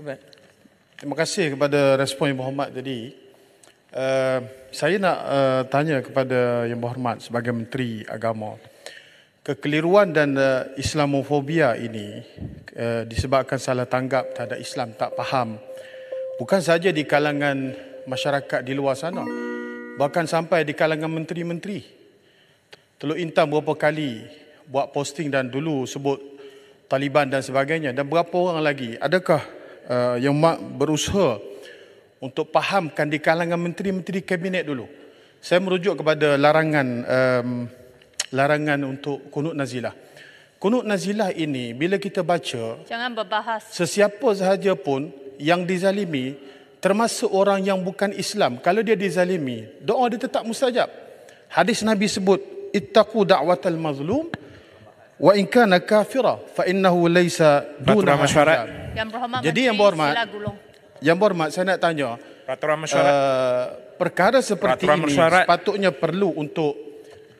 Terima kasih kepada respon Yang Berhormat tadi. Uh, saya nak uh, tanya kepada Yang Berhormat sebagai Menteri Agama. Kekeliruan dan uh, Islamofobia ini uh, disebabkan salah tanggap terhadap Islam tak faham. Bukan saja di kalangan masyarakat di luar sana. Bahkan sampai di kalangan menteri-menteri. Teluk Intan berapa kali buat posting dan dulu sebut Taliban dan sebagainya. Dan berapa orang lagi? Adakah uh, yang Mark berusaha untuk fahamkan di kalangan menteri-menteri kabinet dulu. Saya merujuk kepada larangan um, larangan untuk kunut nazilah. Kunut nazilah ini bila kita baca jangan berbahas sesiapa sahaja pun yang dizalimi termasuk orang yang bukan Islam kalau dia dizalimi doa dia tetap mustajab. Hadis Nabi sebut ittaqu da'watal mazlum wa in kana kafira fa innahu laysa duna masyarakat. Yang berhormat Jadi yang berhormat, yang berhormat saya nak tanya peraturan uh, perkara seperti peraturan ini mesyuarat. sepatutnya perlu untuk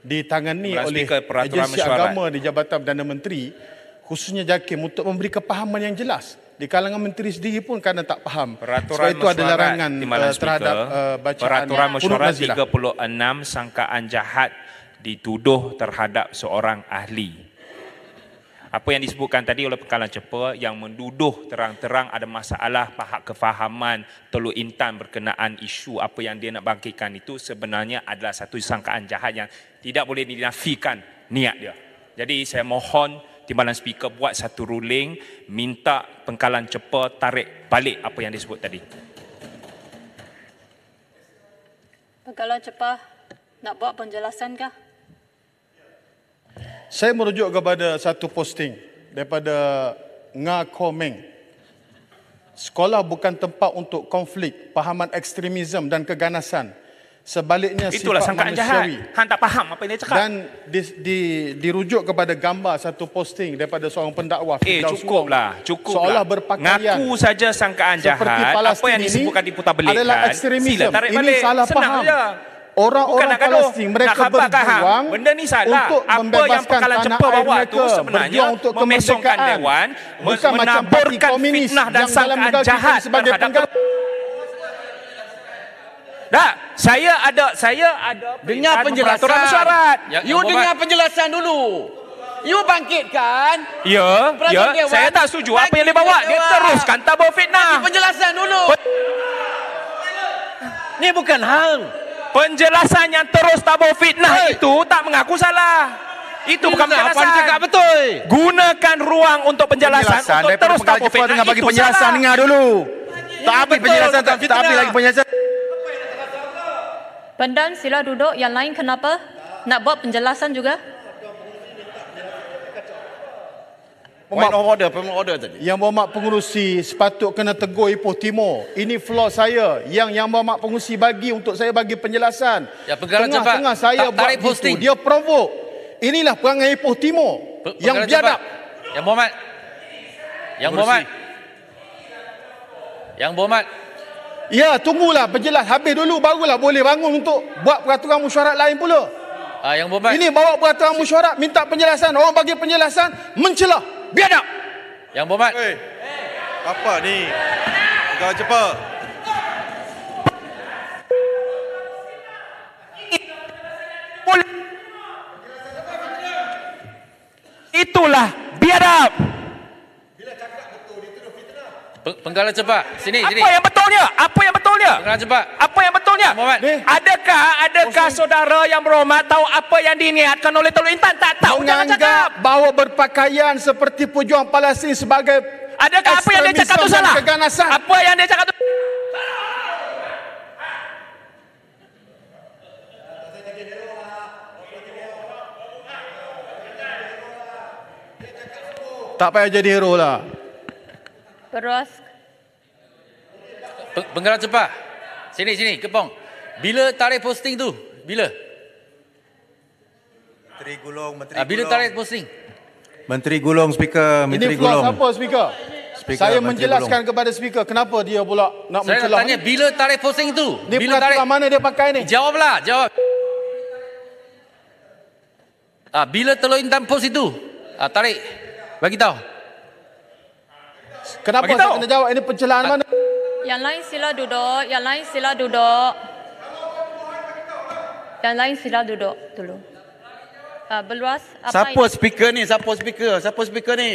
ditangani oleh speaker, agensi mesyuarat. agama di Jabatan Perdana Menteri khususnya JAKIM untuk memberi kepahaman yang jelas di kalangan menteri sendiri pun kerana tak faham peraturan sebab itu ada larangan uh, terhadap uh, bacaan peraturan mesyuarat 36 sangkaan jahat dituduh terhadap seorang ahli apa yang disebutkan tadi oleh pekalan cepat yang menduduh terang-terang ada masalah pahak kefahaman Teluk Intan berkenaan isu apa yang dia nak bangkitkan itu sebenarnya adalah satu sangkaan jahat yang tidak boleh dinafikan niat dia. Jadi saya mohon Timbalan Speaker buat satu ruling minta pengkalan cepat tarik balik apa yang disebut tadi. Pengkalan cepat nak buat penjelasan kah? Saya merujuk kepada satu posting daripada Nga Komeng. Sekolah bukan tempat untuk konflik, pahaman ekstremisme dan keganasan. Sebaliknya Itulah sifat manusiawi. Han tak faham apa yang dia cakap. Dan di, di, dirujuk kepada gambar satu posting daripada seorang pendakwa. Eh, Fidaw cukuplah. Cukup seolah berpakaian. Ngaku saja sangkaan jahat. Seperti Palestin apa yang disebutkan di Putar Belik. Adalah kan? ekstremisme. Ini salah Senang faham. Senang orang-orang Palestin mereka berjuang benda ni salah untuk apa yang pekalan cepat bawa tu sebenarnya untuk memesongkan dewan bukan macam parti fitnah dan yang jahat sebagai penggal tak, saya ada saya ada dengar penjelasan. Syarat. Ya, ya, you dengar penjelasan dulu. You bangkitkan. Ya, ya. saya tak setuju apa yang dia bawa. Dia teruskan tabur fitnah. Bagi penjelasan dulu. Ini bukan hang penjelasan yang terus tabur fitnah hey. itu tak mengaku salah. Itu bukan penjelasan. Apa cakap betul? Gunakan ruang untuk penjelasan, penjelasan untuk terus tabur fitnah. Dengar bagi penjelasan, salah. dengar dulu. Tak ambil penjelasan, tak, tak ambil lagi penjelasan. Pendan sila duduk, yang lain kenapa? Nak buat penjelasan juga? Pemak of order, pemak order tadi. Yang Mak pengurusi sepatut kena tegur Ipoh Timur. Ini flaw saya yang yang Mak pengurusi bagi untuk saya bagi penjelasan. Ya, pegang cepat. Tengah saya tak, buat Itu. Dia provoke. Inilah perangai Ipoh Timur. Pe- yang biadab. Yang Mak. Yang Mak. Yang Mak. Ya, tunggulah penjelas habis dulu barulah boleh bangun untuk buat peraturan mesyuarat lain pula. Ah, yang Mak. Ini bawa peraturan mesyuarat minta penjelasan. Orang bagi penjelasan mencelah. Biadab. Yang berhormat. Hey. Apa ni? Jangan cepat. Itulah biadab. Bila cakap betul dia terus fitnah. Penggalan cepat. Sini, sini. Apa yang betulnya? Apa yang betulnya? Dengan cepat. Apa yang betulnya? Muhammad. Adakah adakah oh, saudara yang berhormat tahu apa yang diniatkan oleh Tolu Intan? Tak tahu. jangan cakap. Bahawa berpakaian seperti pejuang Palestin sebagai Adakah apa yang dia cakap tu salah? Keganasan? Apa yang dia cakap salah Tak payah jadi hero lah. Terus Penggerak cepat. Sini sini, kepong. Bila tarikh posting tu? Bila? Menteri Gulong, Menteri Gulong. Ah, bila tarikh posting? Menteri Gulong, Speaker, Menteri Ini Gulong. Ini apa, Speaker? Speaker, saya menjelaskan kepada speaker kenapa dia pula nak mencelah. Saya nak tanya bila tarikh posting tu? Dia bila tarikh mana dia pakai ni? Jawablah, jawab. Ah, bila teloin dan post itu? Ah, tarikh. Bagi tahu. Kenapa Bagi tahu. saya kena jawab ini pencelahan ah. mana? Yang lain sila duduk. Yang lain sila duduk. Yang lain sila duduk dulu. Uh, beluas. Apa Siapa ini? speaker ni? Siapa speaker? Siapa speaker ni?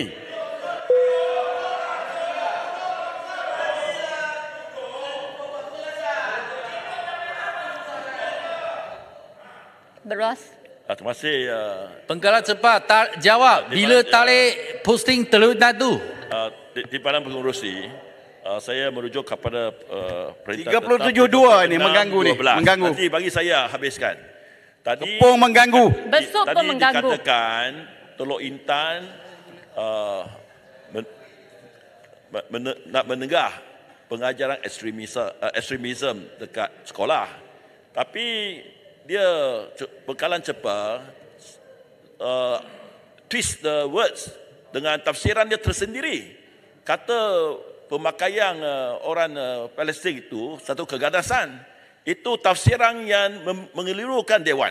Beluas. Ah, terima kasih. Uh, Penggalan cepat. Ta- jawab. Bila tarik posting telur nadu? Uh, di, di pandang pengurusi uh, saya merujuk kepada uh, perintah 372 ini mengganggu ni mengganggu nanti bagi saya habiskan tadi kepung mengganggu besok pun mengganggu tadi dikatakan Teluk Intan uh, men, men, men, nak menegah pengajaran ekstremisme uh, ekstremisme dekat sekolah tapi dia bekalan cepat uh, twist the words dengan tafsiran dia tersendiri kata pemakaian eh, orang eh, Palestin itu satu kegadasan. Itu tafsiran yang mengelirukan dewan.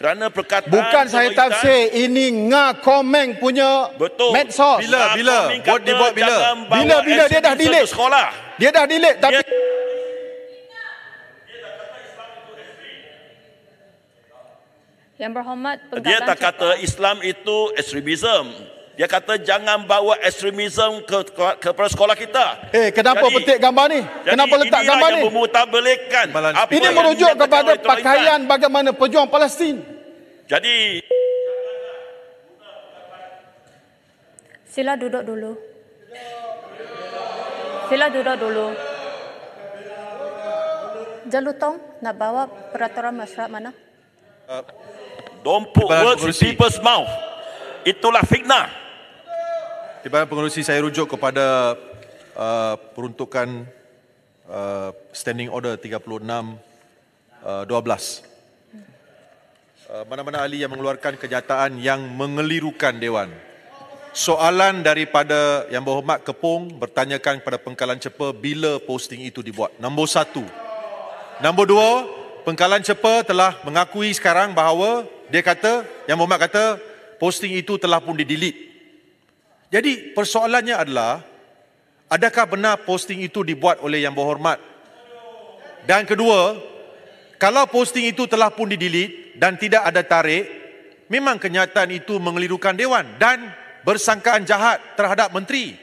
Kerana perkataan Bukan saya tafsir, ini nga komeng punya betul. medsos. Bila bila buat dibuat bila. Bila bila dia dah delete. Sekolah. Dia dah delete tapi dia... Yang berhormat Dia tak kata Islam itu ekstremisme. Dia kata jangan bawa ekstremisme ke, ke, ke sekolah kita. Eh, kenapa jadi, petik gambar ni? Kenapa letak gambar ni? Ini yang belikan. Ini merujuk kepada pakaian bagaimana pejuang Palestin. Jadi Sila duduk dulu. Sila duduk dulu. Jalutong nak bawa peraturan masyarakat mana? Don't put words in people's mouth. Itulah fitnah. Timbalan pengurusi saya rujuk kepada uh, peruntukan uh, standing order 36 12. Uh, uh, mana-mana ahli yang mengeluarkan kenyataan yang mengelirukan dewan. Soalan daripada Yang Berhormat Kepung bertanyakan kepada pengkalan cepa bila posting itu dibuat. Nombor satu. Nombor dua, pengkalan cepa telah mengakui sekarang bahawa dia kata, Yang Berhormat kata posting itu telah pun di-delete. Jadi persoalannya adalah adakah benar posting itu dibuat oleh yang berhormat? Dan kedua, kalau posting itu telah pun di-delete dan tidak ada tarik, memang kenyataan itu mengelirukan dewan dan bersangkaan jahat terhadap menteri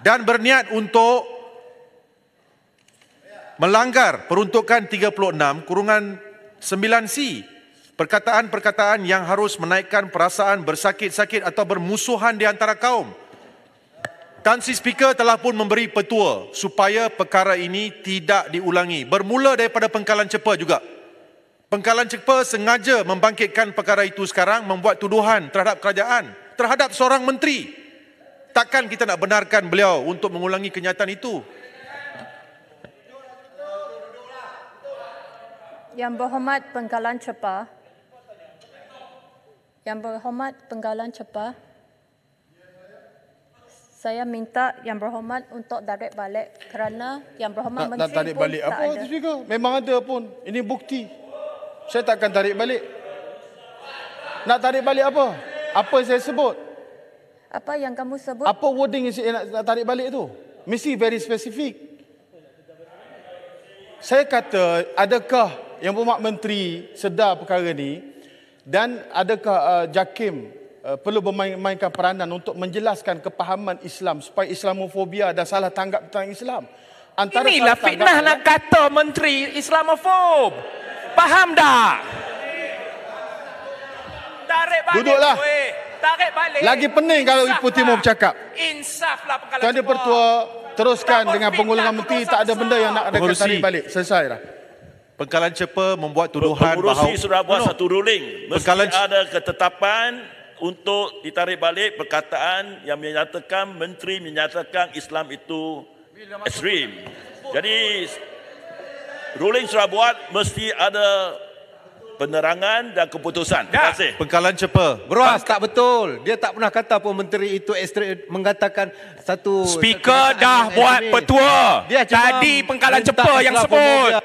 dan berniat untuk melanggar peruntukan 36 kurungan 9C Perkataan-perkataan yang harus menaikkan perasaan bersakit-sakit atau bermusuhan di antara kaum. Tan Sri Speaker telah pun memberi petua supaya perkara ini tidak diulangi. Bermula daripada pengkalan cepat juga. Pengkalan cepat sengaja membangkitkan perkara itu sekarang membuat tuduhan terhadap kerajaan, terhadap seorang menteri. Takkan kita nak benarkan beliau untuk mengulangi kenyataan itu. Yang berhormat pengkalan cepat, yang Berhormat Penggalan Cepat, saya minta Yang Berhormat untuk tarik balik kerana Yang Berhormat nak, ada. nak tarik balik. Apa ada. Memang ada pun. Ini bukti. Saya takkan tarik balik. Nak tarik balik apa? Apa saya sebut? Apa yang kamu sebut? Apa wording yang nak, nak tarik balik itu? Mesti very specific. Saya kata, adakah Yang Berhormat Menteri sedar perkara ini dan adakah uh, JAKIM uh, perlu memainkan peranan untuk menjelaskan kepahaman Islam supaya Islamofobia dan salah tanggap tentang Islam? Antara Inilah fitnah nak kan? kata Menteri Islamofob. Faham tak? Tarik balik. Duduklah. Tarik balik. Lagi pening kalau Insaf Ibu lah. Timur bercakap. Insaflah pengalaman. Tuan Dia Pertua, teruskan dengan pengulangan menteri. Tak ada benda yang nak ada kata balik. Selesai lah. Pengkalan Cepa membuat tuduhan Pengurusi bahawa... Pengurusi sudah buat no, satu ruling. Mesti pengkalan... ada ketetapan untuk ditarik balik perkataan yang menyatakan menteri menyatakan Islam itu ekstrim. Jadi ruling sudah buat mesti ada penerangan dan keputusan. Terima ya. kasih. Pengkalan cepa. Beruas tak betul. Dia tak pernah kata pun menteri itu ekstrim mengatakan satu Speaker dah buat petua. Dia Tadi pengkalan cepa yang sebut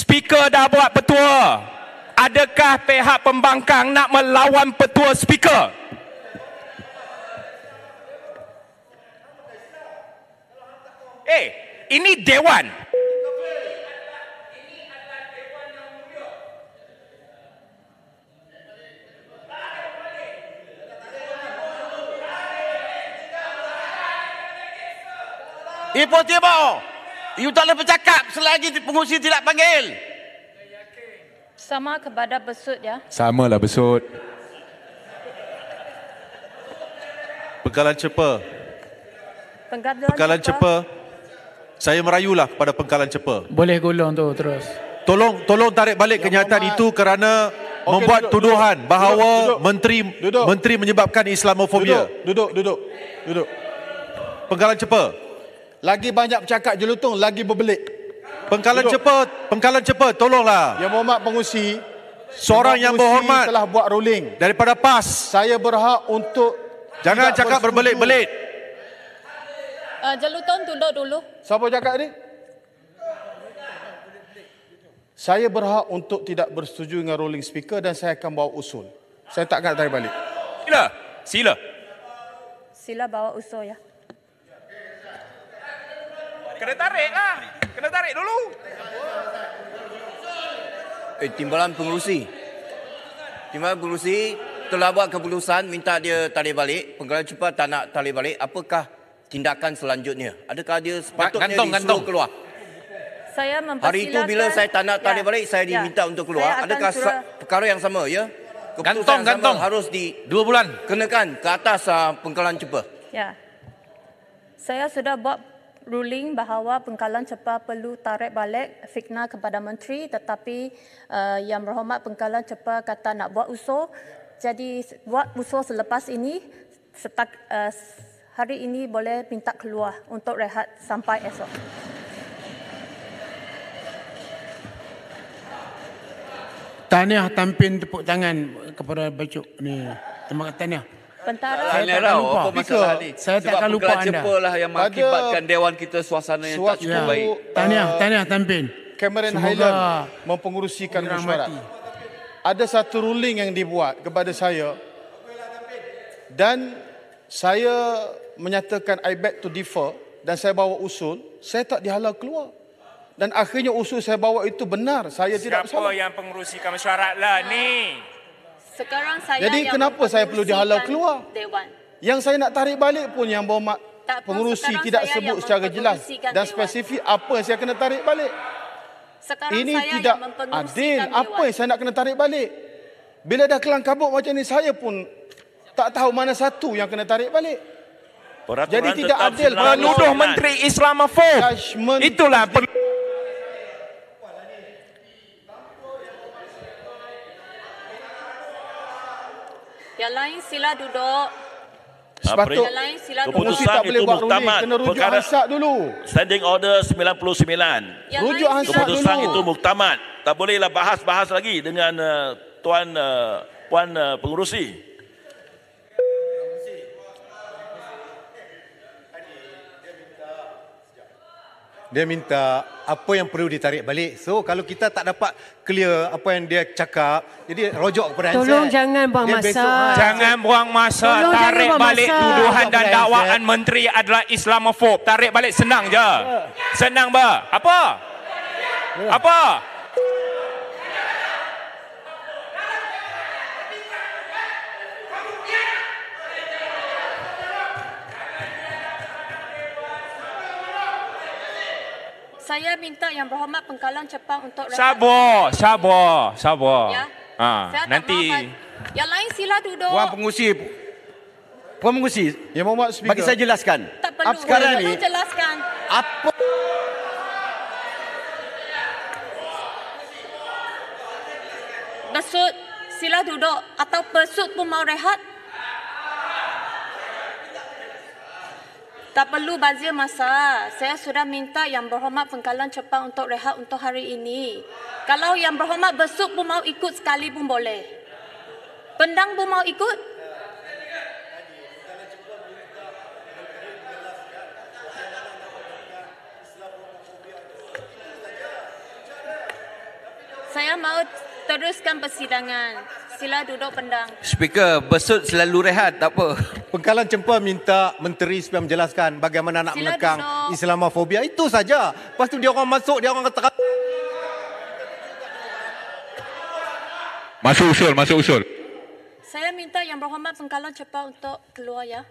speaker dah buat petua adakah pihak pembangkang nak melawan petua speaker eh ini dewan Tipo-tipo! You tak boleh bercakap selagi pengurusi tidak panggil. Sama kepada besut ya. Sama lah besut. Pengkalan cepa. Pengkalan, pengkalan cepa. cepa. Saya merayulah kepada pengkalan cepa. Boleh golong tu terus. Tolong tolong tarik balik ya, kenyataan Muhammad. itu kerana okay, membuat duduk, tuduhan duduk, bahawa duduk, menteri duduk. menteri menyebabkan Islamofobia. Duduk, duduk, duduk. Duduk. Pengkalan cepa. Lagi banyak bercakap jelutung lagi berbelit. Pengkalan Duduk. cepat, pengkalan cepat, tolonglah. Ya Muhammad pengusi, seorang yang, yang berhormat telah buat ruling. Daripada PAS, saya berhak untuk jangan cakap berbelit-belit. Uh, eh, jelutong tunduk dulu. Siapa cakap ni? Saya berhak untuk tidak bersetuju dengan ruling speaker dan saya akan bawa usul. Saya takkan tarik balik. Sila. Sila. Sila bawa usul ya. Kena tarik lah. Kena tarik dulu. Eh, timbalan pengurusi. Timbalan pengurusi telah buat keputusan minta dia tarik balik. Penggalan cepat tak nak tarik balik. Apakah tindakan selanjutnya? Adakah dia sepatutnya gantung, disuruh gantung. keluar? Saya Hari itu bila saya tak nak tarik ya, balik, saya ya. diminta ya. untuk keluar. Saya Adakah sura... perkara yang sama? Ya? Keputusan gantung, gantung. harus di dua bulan. Kenakan ke atas uh, ah, penggalan cepat. Ya. Saya sudah buat ruling bahawa pengkalan cepat perlu tarik balik fikna kepada menteri tetapi uh, yang berhormat pengkalan cepat kata nak buat usul jadi buat usul selepas ini setak, uh, eh, hari ini boleh minta keluar untuk rehat sampai esok Tahniah tampin tepuk tangan kepada Bacuk ni. Terima kasih tahniah. Pentara. Saya tak akan lupa. Apa masalah ni? Saya tak akan lupa anda. Sebab lah pekerja yang mengakibatkan Dewan kita suasana yang tak cukup baik. Uh, tahniah, tahniah, Tampin. Cameron Highland mempengurusikan mesyuarat. Ada satu ruling yang dibuat kepada saya. Dan saya menyatakan I beg to differ dan saya bawa usul, saya tak dihalau keluar. Dan akhirnya usul saya bawa itu benar. Saya Siapa tidak bersalah. Siapa yang pengurusi kemasyarakat lah ni? Sekarang saya Jadi yang kenapa saya perlu dihalau keluar? Yang saya nak tarik balik pun yang bawa mak bermak pengurusi tidak sebut secara jelas dan spesifik dewan. apa yang saya kena tarik balik. Sekarang Ini saya tidak adil. Dewan. Apa yang saya nak kena tarik balik? Bila dah kelang kabut macam ni saya pun tak tahu mana satu yang kena tarik balik. Peraturan Jadi tidak adil menuduh Menteri Islamofob. Itulah per- Yang lain sila duduk. Ha, Sepatut keputusan tak boleh itu muktamad Kena rujuk perkara, hansak dulu Standing order 99 yang Rujuk hansak keputusan dulu Keputusan itu muktamad Tak bolehlah bahas-bahas lagi dengan uh, Tuan uh, Puan uh, Pengurusi dia minta apa yang perlu ditarik balik. So kalau kita tak dapat clear apa yang dia cakap, jadi rojok kepada Tolong handset. jangan buang masa. Besok, ha. jangan buang masa. Tolong tarik buang balik masa. tuduhan dan dakwaan handset. menteri adalah Islamofob. Tarik balik senang je. Senang ba. Apa? Ya. Apa? saya minta yang berhormat pengkalan cepat untuk sabar sabar sabar ya ha saya nanti tak yang lain sila duduk puan pengusi puan pengusi yang berhormat speaker bagi saya jelaskan tak perlu apa sekarang ni jelaskan apa Besut sila duduk atau pesut pun mau rehat Tak perlu bazir masa. Saya sudah minta yang berhormat pengkalan cepat untuk rehat untuk hari ini. Kalau yang berhormat besok pun mau ikut sekali pun boleh. Pendang pun mau ikut? teruskan persidangan. Sila duduk pendang. Speaker, besut selalu rehat, tak apa. Pengkalan Cempa minta Menteri supaya menjelaskan bagaimana nak Sila menekang duduk. Islamofobia. Itu saja. Lepas tu dia orang masuk, dia orang kata... Masuk usul, masuk usul. Saya minta yang berhormat pengkalan cepat untuk keluar ya.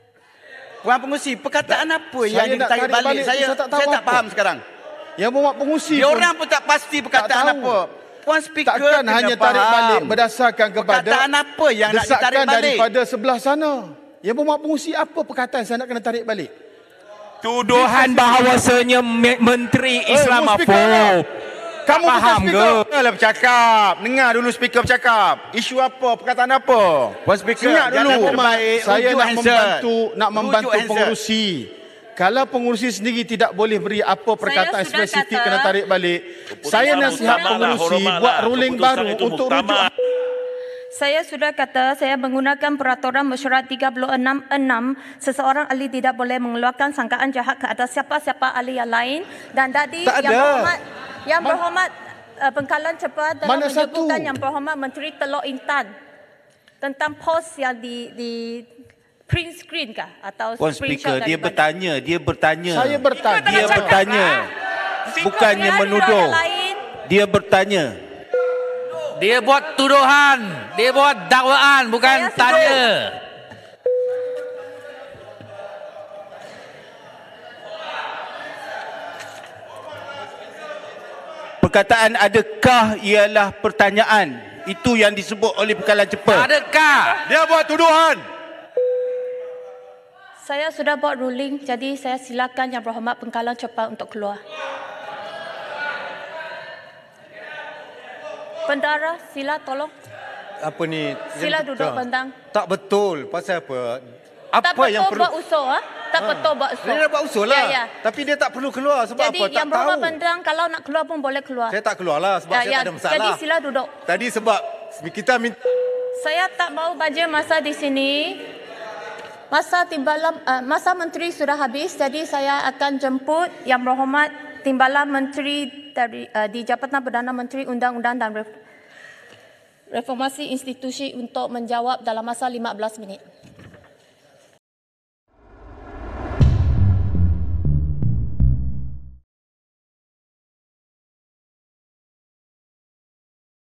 Puan pengusi, perkataan apa yang ditarik balik? balik? Saya, saya tak, tahu saya tak faham sekarang. Yang berhormat pengusi Dia orang pun tak pasti perkataan apa respon speaker Takkan kena hanya tarik balik berdasarkan kepada Perkataan apa yang nak ditarik balik daripada sebelah sana Yang bermakna fungsi apa perkataan saya nak kena tarik balik Tuduhan bahawasanya Menteri eh, Islam Islamafob Kamu tak faham ke? Kenapa lah bercakap? Dengar dulu speaker bercakap. Isu apa? Perkataan apa? Puan speaker, dulu. Saya Ujuk nak membantu, nak membantu pengurusi. Answer kalau pengurusi sendiri tidak boleh beri apa perkataan spesifik kena tarik balik saya nasihat pengurusi lah. buat ruling baru untuk rujuk saya sudah kata saya menggunakan peraturan mesyuarat 366 seseorang ahli tidak boleh mengeluarkan sangkaan jahat ke atas siapa-siapa ahli yang lain dan tadi yang ada. berhormat yang berhormat Ma- uh, eh, pengkalan cepat dalam Mana menyebutkan satu? yang berhormat menteri Telok Intan tentang pos yang di, di print screen kah atau Puan speaker dia mana? bertanya dia bertanya saya bertanya dia bertanya lah. bukannya menuduh dia bertanya dia buat tuduhan dia buat dakwaan bukan tanya Perkataan adakah ialah pertanyaan. Itu yang disebut oleh pekalan cepat. Adakah? Dia buat tuduhan saya sudah buat ruling, jadi saya silakan Yang Berhormat Pengkalan cepat untuk keluar. Pendara, sila tolong. Apa ni? Sila duduk pendang. Tak betul. Pasal apa? Apa tak yang perlu? Tak betul buat usul. Ha? Tak ah. betul buat usul. Dia dah buat usul ya, lah. Ya, ya. Tapi dia tak perlu keluar. Sebab Jadi, apa? Tak tahu. Jadi yang berhormat pendang, kalau nak keluar pun boleh keluar. Saya tak keluarlah, Sebab ya, saya ya. tak ada masalah. Jadi sila duduk. Tadi sebab kita minta... Saya tak mau baca masa di sini masa timbalan uh, masa menteri sudah habis jadi saya akan jemput yang berhormat timbalan menteri dari uh, di Jabatan Perdana Menteri Undang-Undang dan Reformasi Institusi untuk menjawab dalam masa 15 minit.